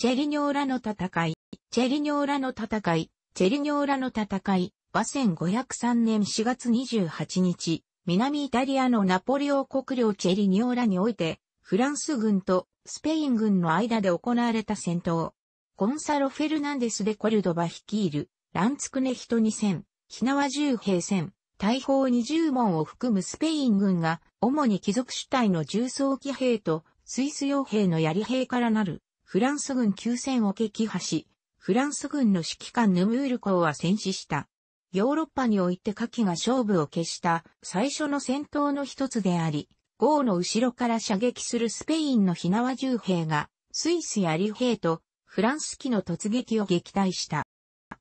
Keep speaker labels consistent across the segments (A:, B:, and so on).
A: チェリニョーラの戦い、チェリニョーラの戦い、チェリニョーラの戦いは1503年4月28日、南イタリアのナポリオ国領チェリニョーラにおいて、フランス軍とスペイン軍の間で行われた戦闘。ゴンサロ・フェルナンデス・デ・コルドバ率いる、ランツクネヒト2戦、ヒナワ10兵戦、大砲20門を含むスペイン軍が、主に貴族主体の重装騎兵と、スイス傭兵の槍兵からなるフランス軍9戦を撃破し、フランス軍の指揮官ヌムール公は戦死した。ヨーロッパにおいて火器が勝負を決した最初の戦闘の一つであり、ゴーの後ろから射撃するスペインの火縄銃兵が、スイスやリ兵とフランス機の突撃を撃退した。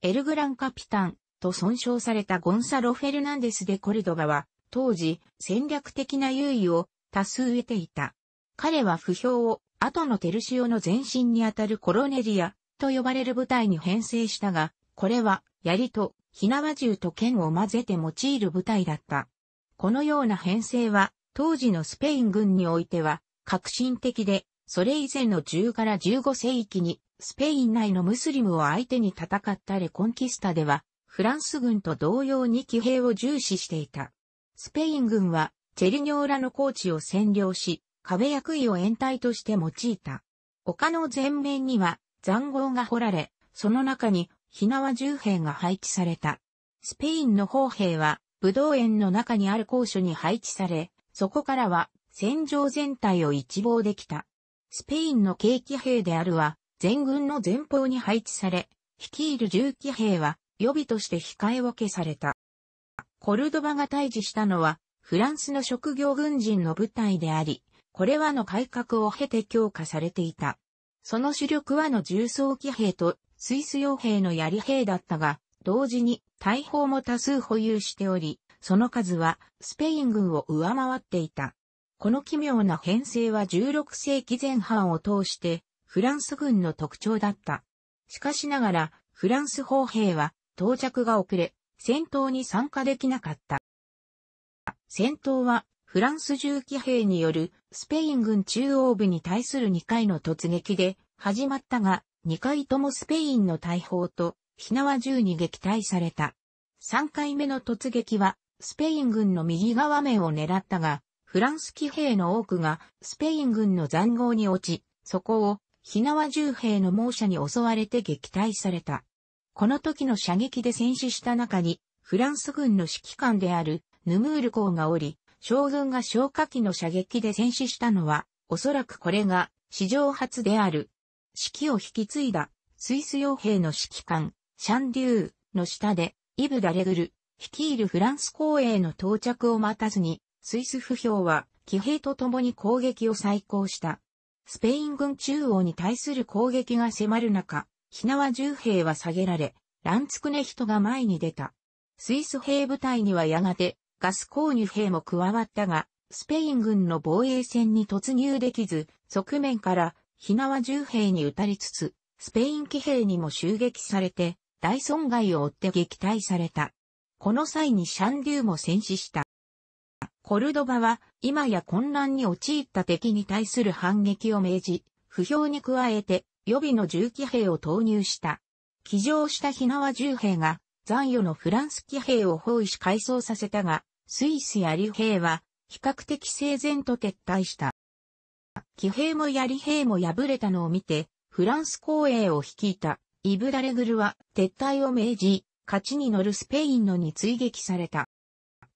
A: エルグランカピタンと損傷されたゴンサロ・フェルナンデス・デ・コルドバは、当時戦略的な優位を多数得ていた。彼は不評を、後のテルシオの前身にあたるコロネリア、と呼ばれる部隊に編成したが、これは、槍と、火縄銃と剣を混ぜて用いる部隊だった。このような編成は、当時のスペイン軍においては、革新的で、それ以前の10から15世紀に、スペイン内のムスリムを相手に戦ったレコンキスタでは、フランス軍と同様に騎兵を重視していた。スペイン軍は、チェリニョーラの高地を占領し、壁役位を掩体として用いた。丘の前面には残壕が掘られ、その中に火縄銃兵が配置された。スペインの砲兵は、武道園の中にある高所に配置され、そこからは戦場全体を一望できた。スペインの軽騎兵であるは、全軍の前方に配置され、率いる重騎兵は予備として控え分けされた。コルドバが退治したのは、フランスの職業軍人の部隊であり、これはの改革を経て強化されていた。その主力はの重装機兵とスイス傭兵の槍兵だったが、同時に大砲も多数保有しており、その数はスペイン軍を上回っていた。この奇妙な編成は16世紀前半を通してフランス軍の特徴だった。しかしながらフランス砲兵は到着が遅れ、戦闘に参加できなかった。戦闘はフランス銃機兵によるスペイン軍中央部に対する2回の突撃で始まったが、2回ともスペインの大砲と火縄銃に撃退された。3回目の突撃はスペイン軍の右側面を狙ったが、フランス騎兵の多くがスペイン軍の残壕に落ち、そこを火縄銃兵の猛射に襲われて撃退された。この時の射撃で戦死した中に、フランス軍の指揮官であるヌムール公がおり、将軍が消火器の射撃で戦死したのは、おそらくこれが史上初である。指揮を引き継いだスイス傭兵の指揮官、シャンデューの下で、イブ・ダレグル、率いるフランス公営の到着を待たずに、スイス不評は騎兵と共に攻撃を再行した。スペイン軍中央に対する攻撃が迫る中、なわ銃兵は下げられ、ランツクネヒトが前に出た。スイス兵部隊にはやがて、ガス購入兵も加わったが、スペイン軍の防衛戦に突入できず、側面から、な縄銃兵に撃たれつつ、スペイン騎兵にも襲撃されて、大損害を負って撃退された。この際にシャンデューも戦死した。コルドバは、今や混乱に陥った敵に対する反撃を命じ、不評に加えて、予備の銃騎兵を投入した。騎乗したな縄銃兵が、残余のフランス騎兵を包囲し改装させたが、スイスやヘ兵は比較的整然と撤退した。騎兵もヘ兵も敗れたのを見て、フランス公営を率いたイブラレグルは撤退を命じ、勝ちに乗るスペインのに追撃された。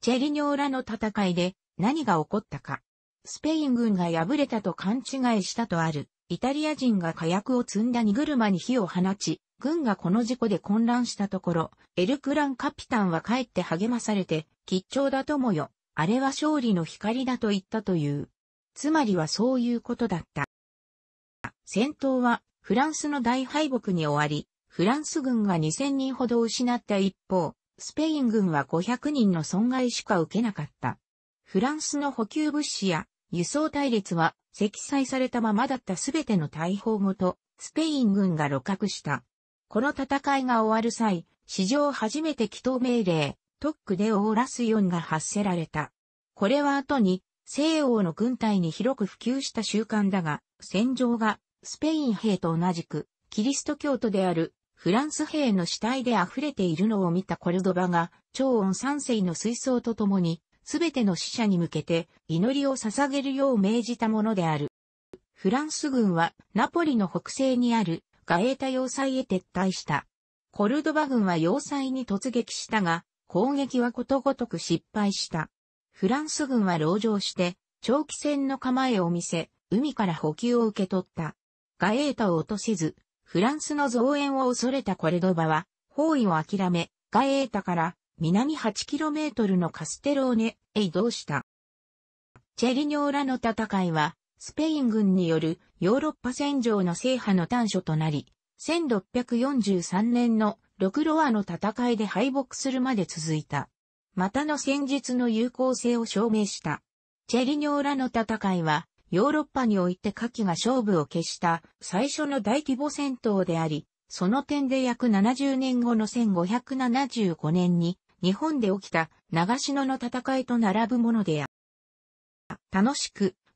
A: チェリニョーラの戦いで何が起こったか。スペイン軍が敗れたと勘違いしたとある、イタリア人が火薬を積んだ荷車に火を放ち、軍がこの事故で混乱したところ、エルクランカピタンは帰って励まされて、吉兆だともよ、あれは勝利の光だと言ったという。つまりはそういうことだった。戦闘はフランスの大敗北に終わり、フランス軍が2000人ほど失った一方、スペイン軍は500人の損害しか受けなかった。フランスの補給物資や輸送隊列は積載されたままだったすべての大砲ごと、スペイン軍が露獲した。この戦いが終わる際、史上初めて祈祷命令、特区でオーラス4が発せられた。これは後に、西欧の軍隊に広く普及した習慣だが、戦場がスペイン兵と同じく、キリスト教徒であるフランス兵の死体で溢れているのを見たコルドバが、超音三世の水槽と共に、すべての死者に向けて祈りを捧げるよう命じたものである。フランス軍はナポリの北西にあるガエータ要塞へ撤退した。コルドバ軍は要塞に突撃したが、攻撃はことごとく失敗した。フランス軍は籠城して、長期戦の構えを見せ、海から補給を受け取った。ガエータを落とせず、フランスの増援を恐れたコルドバは、包囲を諦め、ガエータから南 8km のカステローネへ移動した。チェリニョーラの戦いは、スペイン軍によるヨーロッパ戦場の制覇の端緒となり、1643年のロクロアの戦いで敗北するまで続いた。またの戦術の有効性を証明した。チェリニョーラの戦いは、ヨーロッパにおいて火器が勝負を決した最初の大規模戦闘であり、その点で約70年後の1575年に日本で起きた長篠の戦いと並ぶものであ。楽しく